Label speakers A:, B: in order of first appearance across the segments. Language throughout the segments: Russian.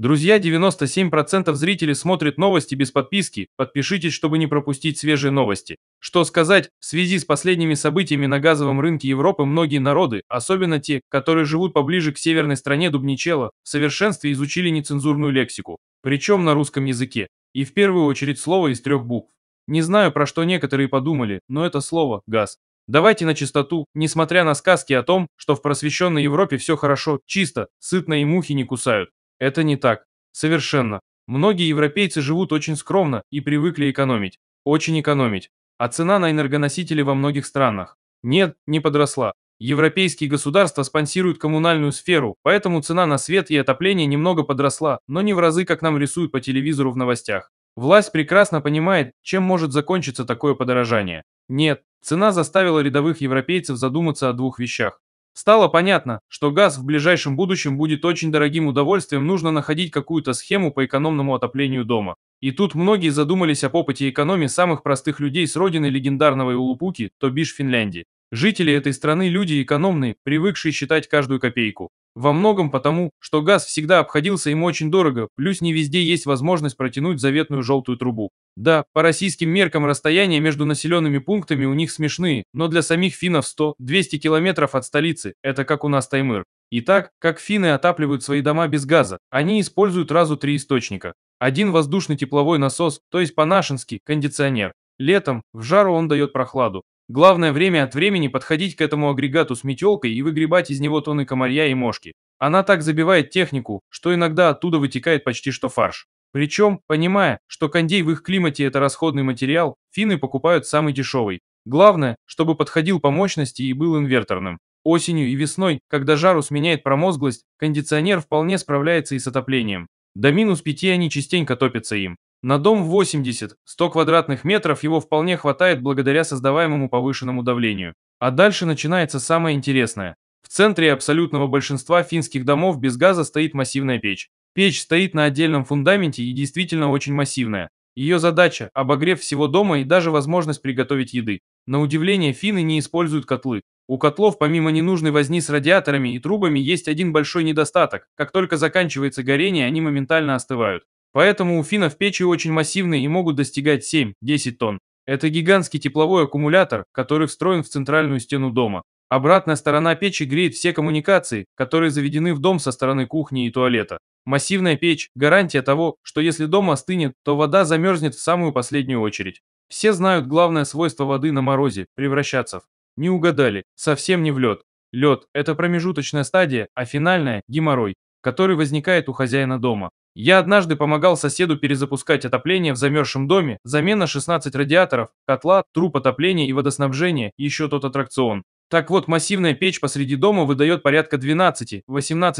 A: Друзья, 97% зрителей смотрят новости без подписки, подпишитесь, чтобы не пропустить свежие новости. Что сказать, в связи с последними событиями на газовом рынке Европы многие народы, особенно те, которые живут поближе к северной стране Дубничела, в совершенстве изучили нецензурную лексику, причем на русском языке, и в первую очередь слово из трех букв. Не знаю, про что некоторые подумали, но это слово «газ». Давайте на чистоту, несмотря на сказки о том, что в просвещенной Европе все хорошо, чисто, сытно и мухи не кусают. Это не так. Совершенно. Многие европейцы живут очень скромно и привыкли экономить. Очень экономить. А цена на энергоносители во многих странах. Нет, не подросла. Европейские государства спонсируют коммунальную сферу, поэтому цена на свет и отопление немного подросла, но не в разы, как нам рисуют по телевизору в новостях. Власть прекрасно понимает, чем может закончиться такое подорожание. Нет, цена заставила рядовых европейцев задуматься о двух вещах. Стало понятно, что газ в ближайшем будущем будет очень дорогим удовольствием, нужно находить какую-то схему по экономному отоплению дома. И тут многие задумались о попыте экономии самых простых людей с родины легендарного Улупуки, то бишь Финляндии. Жители этой страны люди экономные, привыкшие считать каждую копейку. Во многом потому, что газ всегда обходился им очень дорого, плюс не везде есть возможность протянуть заветную желтую трубу. Да, по российским меркам расстояния между населенными пунктами у них смешные, но для самих финнов 100-200 километров от столицы, это как у нас Таймыр. Итак, как финны отапливают свои дома без газа, они используют разу три источника. Один воздушный тепловой насос, то есть по-нашенски кондиционер. Летом, в жару он дает прохладу, Главное время от времени подходить к этому агрегату с метелкой и выгребать из него тонны комарья и мошки. Она так забивает технику, что иногда оттуда вытекает почти что фарш. Причем, понимая, что кондей в их климате это расходный материал, финны покупают самый дешевый. Главное, чтобы подходил по мощности и был инверторным. Осенью и весной, когда жару сменяет промозглость, кондиционер вполне справляется и с отоплением. До минус пяти они частенько топятся им. На дом 80, 100 квадратных метров его вполне хватает благодаря создаваемому повышенному давлению. А дальше начинается самое интересное. В центре абсолютного большинства финских домов без газа стоит массивная печь. Печь стоит на отдельном фундаменте и действительно очень массивная. Ее задача – обогрев всего дома и даже возможность приготовить еды. На удивление, финны не используют котлы. У котлов помимо ненужной возни с радиаторами и трубами есть один большой недостаток. Как только заканчивается горение, они моментально остывают. Поэтому у финнов печи очень массивные и могут достигать 7-10 тонн. Это гигантский тепловой аккумулятор, который встроен в центральную стену дома. Обратная сторона печи греет все коммуникации, которые заведены в дом со стороны кухни и туалета. Массивная печь – гарантия того, что если дом остынет, то вода замерзнет в самую последнюю очередь. Все знают главное свойство воды на морозе – превращаться в. Не угадали, совсем не в лед. Лед – это промежуточная стадия, а финальная – геморрой, который возникает у хозяина дома. Я однажды помогал соседу перезапускать отопление в замерзшем доме, замена 16 радиаторов, котла, труб отопления и водоснабжения, еще тот аттракцион. Так вот, массивная печь посреди дома выдает порядка 12-18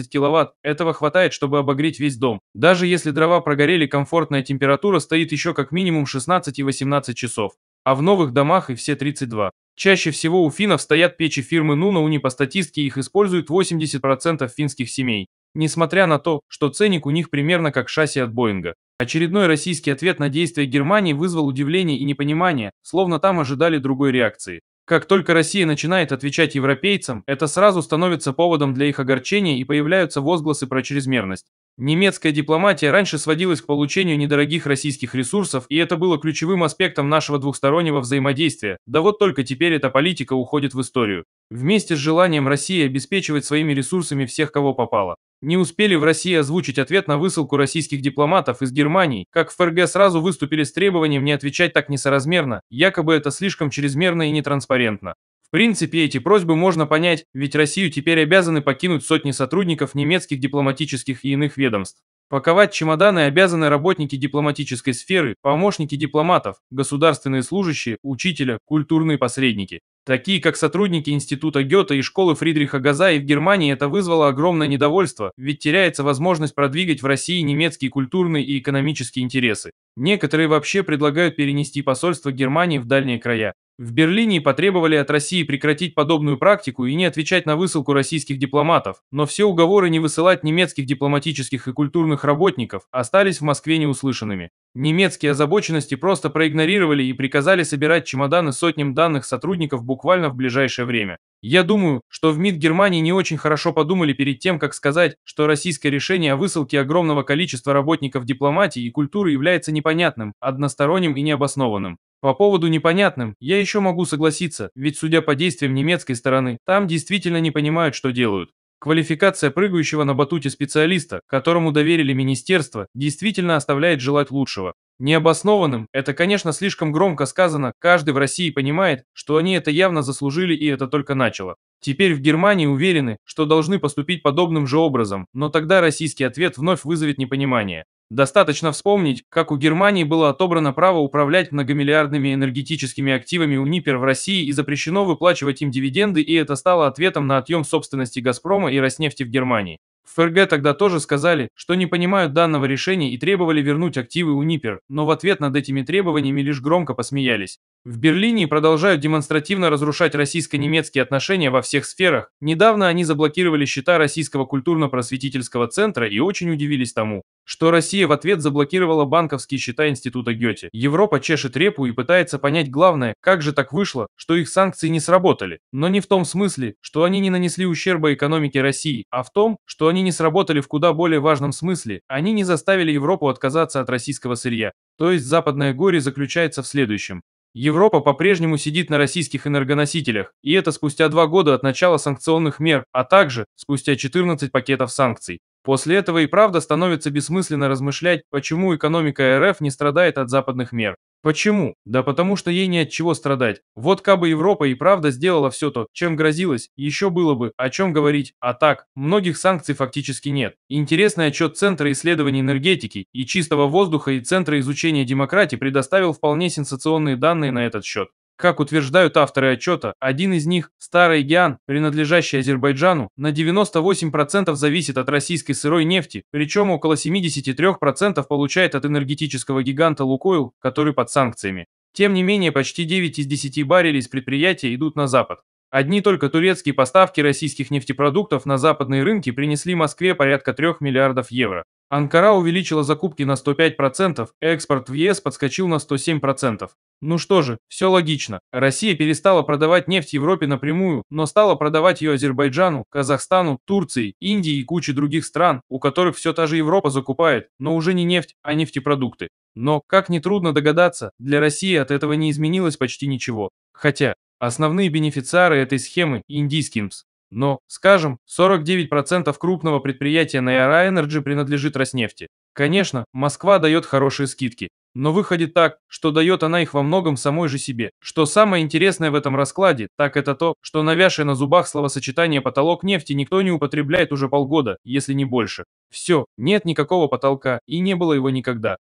A: киловатт. Этого хватает, чтобы обогреть весь дом. Даже если дрова прогорели, комфортная температура стоит еще как минимум 16 18 часов. А в новых домах и все 32. Чаще всего у финнов стоят печи фирмы Нуна статистике их используют 80% финских семей. Несмотря на то, что ценник у них примерно как шасси от Боинга. Очередной российский ответ на действия Германии вызвал удивление и непонимание, словно там ожидали другой реакции. Как только Россия начинает отвечать европейцам, это сразу становится поводом для их огорчения и появляются возгласы про чрезмерность. Немецкая дипломатия раньше сводилась к получению недорогих российских ресурсов, и это было ключевым аспектом нашего двухстороннего взаимодействия. Да вот только теперь эта политика уходит в историю. Вместе с желанием России обеспечивать своими ресурсами всех, кого попало. Не успели в России озвучить ответ на высылку российских дипломатов из Германии, как в ФРГ сразу выступили с требованием не отвечать так несоразмерно, якобы это слишком чрезмерно и нетранспарентно. В принципе, эти просьбы можно понять, ведь Россию теперь обязаны покинуть сотни сотрудников немецких дипломатических и иных ведомств. Паковать чемоданы обязаны работники дипломатической сферы, помощники дипломатов, государственные служащие, учителя, культурные посредники. Такие, как сотрудники Института Гёта и школы Фридриха Газа и в Германии это вызвало огромное недовольство, ведь теряется возможность продвигать в России немецкие культурные и экономические интересы. Некоторые вообще предлагают перенести посольство Германии в дальние края. В Берлине потребовали от России прекратить подобную практику и не отвечать на высылку российских дипломатов, но все уговоры не высылать немецких дипломатических и культурных наемных работников остались в Москве неуслышанными. Немецкие озабоченности просто проигнорировали и приказали собирать чемоданы сотням данных сотрудников буквально в ближайшее время. Я думаю, что в МИД Германии не очень хорошо подумали перед тем, как сказать, что российское решение о высылке огромного количества работников дипломатии и культуры является непонятным, односторонним и необоснованным. По поводу непонятным, я еще могу согласиться, ведь судя по действиям немецкой стороны, там действительно не понимают, что делают. Квалификация прыгающего на батуте специалиста, которому доверили министерство, действительно оставляет желать лучшего. Необоснованным – это, конечно, слишком громко сказано, каждый в России понимает, что они это явно заслужили и это только начало. Теперь в Германии уверены, что должны поступить подобным же образом, но тогда российский ответ вновь вызовет непонимание. Достаточно вспомнить, как у Германии было отобрано право управлять многомиллиардными энергетическими активами Унипер в России и запрещено выплачивать им дивиденды, и это стало ответом на отъем собственности «Газпрома» и «Роснефти» в Германии. В ФРГ тогда тоже сказали, что не понимают данного решения и требовали вернуть активы у Унипер, но в ответ над этими требованиями лишь громко посмеялись. В Берлине продолжают демонстративно разрушать российско-немецкие отношения во всех сферах. Недавно они заблокировали счета Российского культурно-просветительского центра и очень удивились тому, что Россия в ответ заблокировала банковские счета Института Гёте. Европа чешет репу и пытается понять главное, как же так вышло, что их санкции не сработали. Но не в том смысле, что они не нанесли ущерба экономике России, а в том, что они они не сработали в куда более важном смысле. Они не заставили Европу отказаться от российского сырья. То есть западное горе заключается в следующем. Европа по-прежнему сидит на российских энергоносителях, и это спустя два года от начала санкционных мер, а также спустя 14 пакетов санкций. После этого и правда становится бессмысленно размышлять, почему экономика РФ не страдает от западных мер. Почему? Да потому что ей не от чего страдать. Вот кабы Европа и правда сделала все то, чем грозилась, еще было бы, о чем говорить, а так, многих санкций фактически нет. Интересный отчет Центра исследований энергетики и чистого воздуха и Центра изучения демократии предоставил вполне сенсационные данные на этот счет. Как утверждают авторы отчета, один из них, старый Гиан, принадлежащий Азербайджану, на 98% зависит от российской сырой нефти, причем около 73% получает от энергетического гиганта Лукойл, который под санкциями. Тем не менее, почти 9 из 10 баррелей из предприятия идут на Запад. Одни только турецкие поставки российских нефтепродуктов на западные рынки принесли Москве порядка 3 миллиардов евро. Анкара увеличила закупки на 105%, экспорт в ЕС подскочил на 107%. Ну что же, все логично. Россия перестала продавать нефть Европе напрямую, но стала продавать ее Азербайджану, Казахстану, Турции, Индии и куче других стран, у которых все та же Европа закупает, но уже не нефть, а нефтепродукты. Но, как трудно догадаться, для России от этого не изменилось почти ничего. Хотя, основные бенефициары этой схемы – индийский МС. Но, скажем, 49% крупного предприятия на Aera Energy принадлежит Роснефти. Конечно, Москва дает хорошие скидки, но выходит так, что дает она их во многом самой же себе. Что самое интересное в этом раскладе, так это то, что навязшее на зубах словосочетание «потолок нефти» никто не употребляет уже полгода, если не больше. Все, нет никакого потолка, и не было его никогда.